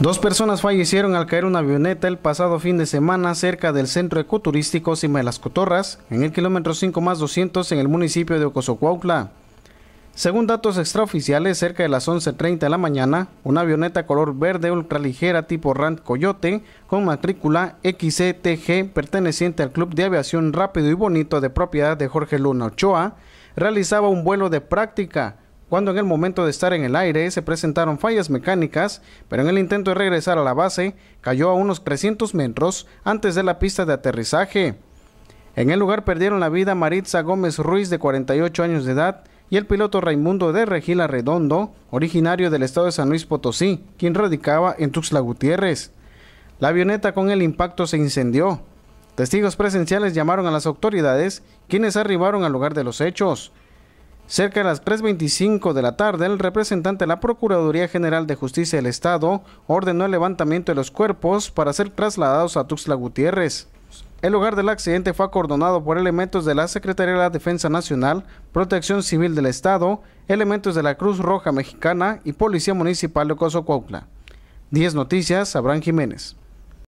Dos personas fallecieron al caer una avioneta el pasado fin de semana cerca del centro ecoturístico Cima de las Cotorras, en el kilómetro 5 más 200 en el municipio de Ocosocuautla. Según datos extraoficiales, cerca de las 11.30 de la mañana, una avioneta color verde ultraligera tipo Rand Coyote con matrícula XCTG e perteneciente al Club de Aviación Rápido y Bonito de propiedad de Jorge Luna Ochoa realizaba un vuelo de práctica cuando en el momento de estar en el aire se presentaron fallas mecánicas, pero en el intento de regresar a la base cayó a unos 300 metros antes de la pista de aterrizaje. En el lugar perdieron la vida Maritza Gómez Ruiz de 48 años de edad y el piloto Raimundo de Regila Redondo, originario del estado de San Luis Potosí, quien radicaba en Tuxtla Gutiérrez. La avioneta con el impacto se incendió. Testigos presenciales llamaron a las autoridades, quienes arribaron al lugar de los hechos. Cerca de las 3.25 de la tarde, el representante de la Procuraduría General de Justicia del Estado ordenó el levantamiento de los cuerpos para ser trasladados a Tuxtla Gutiérrez. El lugar del accidente fue acordonado por elementos de la Secretaría de la Defensa Nacional, Protección Civil del Estado, elementos de la Cruz Roja Mexicana y Policía Municipal de Ocoso Diez 10 Noticias, Abraham Jiménez.